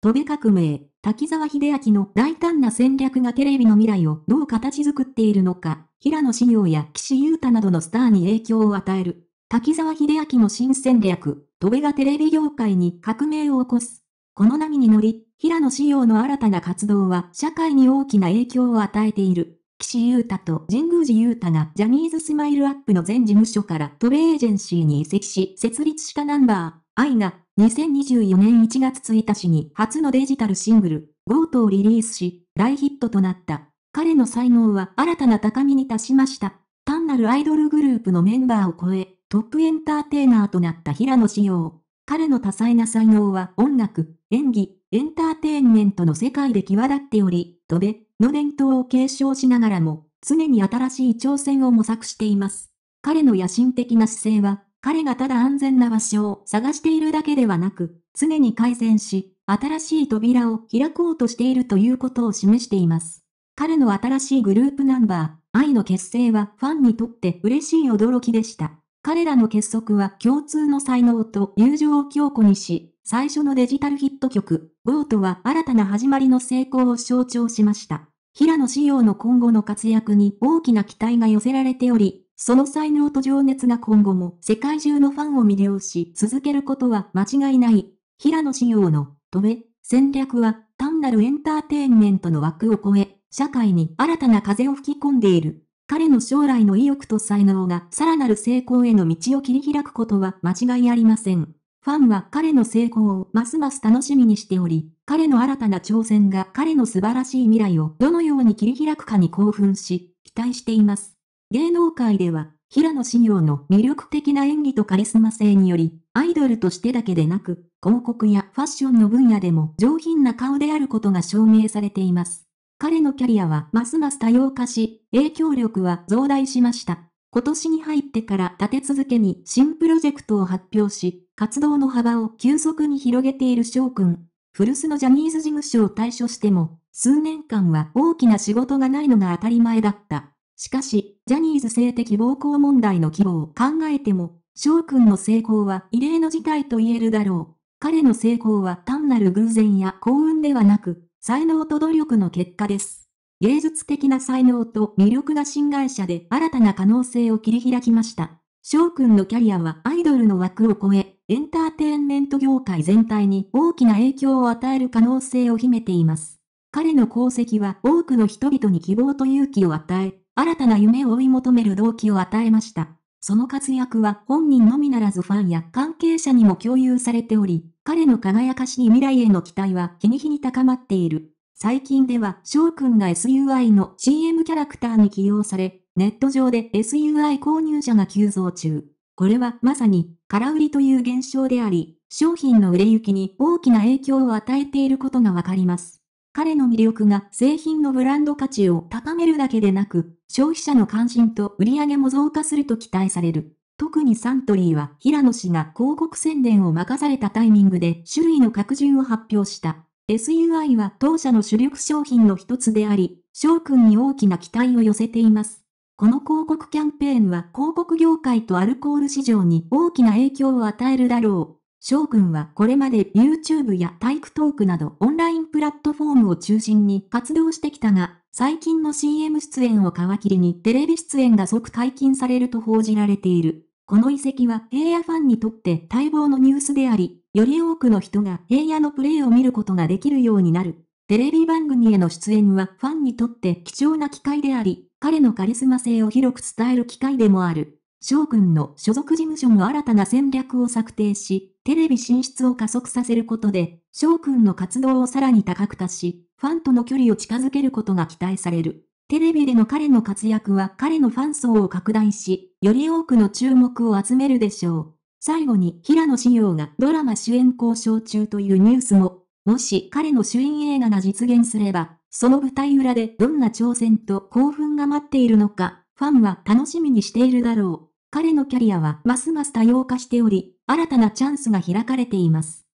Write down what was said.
戸部革命、滝沢秀明の大胆な戦略がテレビの未来をどう形作っているのか、平野志陽や岸優太などのスターに影響を与える。滝沢秀明の新戦略、戸部がテレビ業界に革命を起こす。この波に乗り、平野志陽の新たな活動は社会に大きな影響を与えている。岸優太と神宮寺優太がジャニーズスマイルアップの全事務所から戸部エージェンシーに移籍し設立したナンバー、愛が2024年1月1日に初のデジタルシングル、ゴートをリリースし、大ヒットとなった。彼の才能は新たな高みに達しました。単なるアイドルグループのメンバーを超え、トップエンターテイナーとなった平野志耀。彼の多彩な才能は音楽、演技、エンターテインメントの世界で際立っており、ドべ、の伝統を継承しながらも、常に新しい挑戦を模索しています。彼の野心的な姿勢は、彼がただ安全な場所を探しているだけではなく、常に改善し、新しい扉を開こうとしているということを示しています。彼の新しいグループナンバー、愛の結成はファンにとって嬉しい驚きでした。彼らの結束は共通の才能と友情を強固にし、最初のデジタルヒット曲、ゴートは新たな始まりの成功を象徴しました。平野紫耀の今後の活躍に大きな期待が寄せられており、その才能と情熱が今後も世界中のファンを魅了し続けることは間違いない。平野紫耀の、止め、戦略は単なるエンターテインメントの枠を超え、社会に新たな風を吹き込んでいる。彼の将来の意欲と才能がさらなる成功への道を切り開くことは間違いありません。ファンは彼の成功をますます楽しみにしており、彼の新たな挑戦が彼の素晴らしい未来をどのように切り開くかに興奮し、期待しています。芸能界では、平野紫耀の魅力的な演技とカリスマ性により、アイドルとしてだけでなく、広告やファッションの分野でも上品な顔であることが証明されています。彼のキャリアはますます多様化し、影響力は増大しました。今年に入ってから立て続けに新プロジェクトを発表し、活動の幅を急速に広げている翔くん。古巣のジャニーズ事務所を退所しても、数年間は大きな仕事がないのが当たり前だった。しかし、ジャニーズ性的暴行問題の規模を考えても、翔くんの成功は異例の事態と言えるだろう。彼の成功は単なる偶然や幸運ではなく、才能と努力の結果です。芸術的な才能と魅力が新会社で新たな可能性を切り開きました。翔くんのキャリアはアイドルの枠を超え、エンターテインメント業界全体に大きな影響を与える可能性を秘めています。彼の功績は多くの人々に希望と勇気を与え、新たな夢を追い求める動機を与えました。その活躍は本人のみならずファンや関係者にも共有されており、彼の輝かしい未来への期待は日に日に高まっている。最近では翔くんが SUI の CM キャラクターに起用され、ネット上で SUI 購入者が急増中。これはまさに空売りという現象であり、商品の売れ行きに大きな影響を与えていることがわかります。彼の魅力が製品のブランド価値を高めるだけでなく、消費者の関心と売り上げも増加すると期待される。特にサントリーは平野氏が広告宣伝を任されたタイミングで種類の拡充を発表した。SUI は当社の主力商品の一つであり、翔くんに大きな期待を寄せています。この広告キャンペーンは広告業界とアルコール市場に大きな影響を与えるだろう。翔くんはこれまで YouTube や体育トークなどオンラインプラットフォームを中心に活動してきたが、最近の CM 出演を皮切りにテレビ出演が即解禁されると報じられている。この遺跡は平野ファンにとって待望のニュースであり、より多くの人が平野のプレイを見ることができるようになる。テレビ番組への出演はファンにとって貴重な機会であり、彼のカリスマ性を広く伝える機会でもある。将軍の所属事務所も新たな戦略を策定し、テレビ進出を加速させることで、将軍の活動をさらに多角化し、ファンとの距離を近づけることが期待される。テレビでの彼の活躍は彼のファン層を拡大し、より多くの注目を集めるでしょう。最後に平野紫耀がドラマ主演交渉中というニュースも、もし彼の主演映画が実現すれば、その舞台裏でどんな挑戦と興奮が待っているのか、ファンは楽しみにしているだろう。彼のキャリアはますます多様化しており、新たなチャンスが開かれています。